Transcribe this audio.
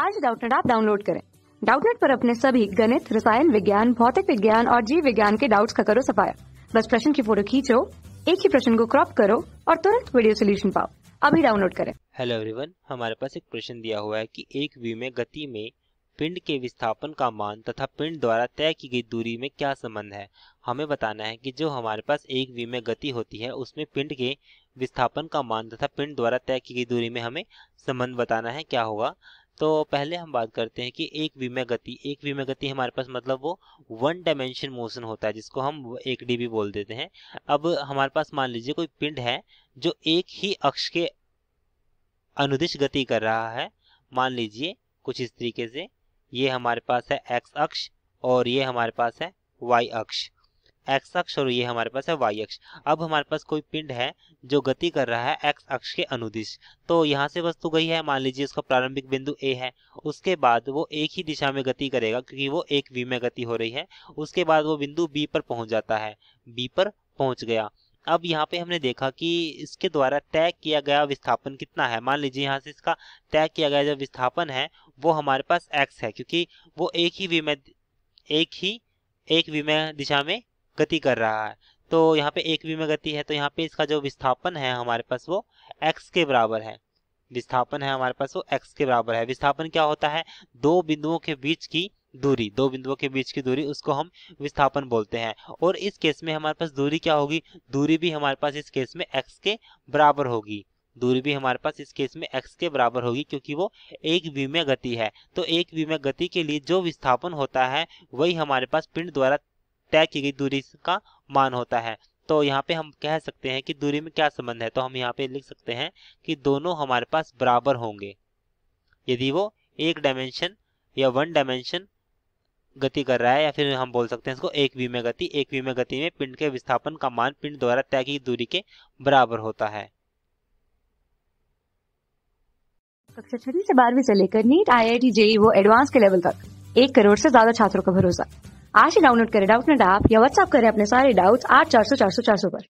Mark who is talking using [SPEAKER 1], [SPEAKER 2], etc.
[SPEAKER 1] आज डाउटनेट आप डाउनलोड करें डाउटनेट पर अपने सभी गणित रसायन विज्ञान भौतिक विज्ञान और जीव विज्ञान के डाउट्स का करो सफाया बस प्रश्न की फोटो खींचो एक ही प्रश्न को क्रॉप करो और तुरंत वीडियो सोल्यूशन पाओ अभी डाउनलोड करें
[SPEAKER 2] हेलो एवरीवन हमारे पास एक प्रश्न दिया हुआ है कि एक वी में गति में पिंड के विस्थापन का मान तथा पिंड द्वारा तय की गई दूरी में क्या संबंध है हमें बताना है कि जो हमारे पास एक वी में गति होती है उसमें पिंड के विस्थापन का मान तथा पिंड द्वारा तय की गई दूरी में हमें संबंध बताना है क्या होगा तो पहले हम बात करते हैं कि एक विमय गति एक विमय गति हमारे पास मतलब वो वन डायमेंशन मोशन होता है जिसको हम एक डी भी बोल देते हैं अब हमारे पास मान लीजिए कोई पिंड है जो एक ही अक्ष के अनुदिश गति कर रहा है मान लीजिए कुछ इस तरीके से ये हमारे पास है एक्स अक्ष और ये हमारे पास है वाई अक्ष एक्स अक्ष और ये हमारे पास है वाई अक्ष अब हमारे पास कोई पिंड है जो गति कर रहा है एक्स अक्ष के अनुदिश तो यहाँ से वस्तु गई है मान लीजिए उसका प्रारंभिक बिंदु ए है उसके बाद वो एक ही दिशा में गति करेगा क्योंकि वो एक वी में गति हो रही है उसके बाद वो बिंदु बी पर पहुंच जाता है बी पर पहुंच गया अब यहाँ पे हमने देखा कि इसके द्वारा तय किया गया विस्थापन कितना है मान लीजिए यहाँ से इसका तय किया गया जो विस्थापन है वो हमारे पास एक्स है क्योंकि वो एक ही वी में एक ही एक विमय दिशा में गति कर रहा है तो यहाँ पे एक वी में गति है तो यहाँ पे इसका जो विस्थापन है हमारे पास वो एक्स के बराबर है विस्थापन है हमारे पास वो एक्स के बराबर है विस्थापन क्या होता है दो बिंदुओं के बीच की दूरी दो बिंदुओं के बीच की दूरी उसको हम विस्थापन बोलते हैं और इस केस में हमारे पास दूरी क्या होगी दूरी भी हमारे पास इस केस में एक्स के बराबर होगी दूरी भी हमारे पास इस केस में एक्स के बराबर होगी क्योंकि वो एक विमय गति है तो एक विमय गति के लिए जो विस्थापन होता है वही हमारे पास पिंड द्वारा तय की गई दूरी का मान होता है तो यहाँ पे हम कह सकते हैं कि दूरी में क्या संबंध है तो हम यहाँ पे लिख सकते हैं कि दोनों हमारे पास बराबर होंगे यदि वो एक डायमेंशन या वन डायमेंशन गति कर रहा है या फिर हम बोल सकते हैं इसको एक वी में गति एक वी में गति में पिंड के विस्थापन का मान पिंड द्वारा तय की दूरी के बराबर होता है
[SPEAKER 1] कक्षा छठी से बारहवीं से लेकर NEET IIT JEE वो एडवांस के लेवल तक एक करोड़ से ज्यादा छात्रों का भरोसा आज ही डाउनलोड करें डाउट ना डाप या व्हाट्सएप करें अपने सारे डाउट्स आठ चार सौ चार सौ चार सौ पर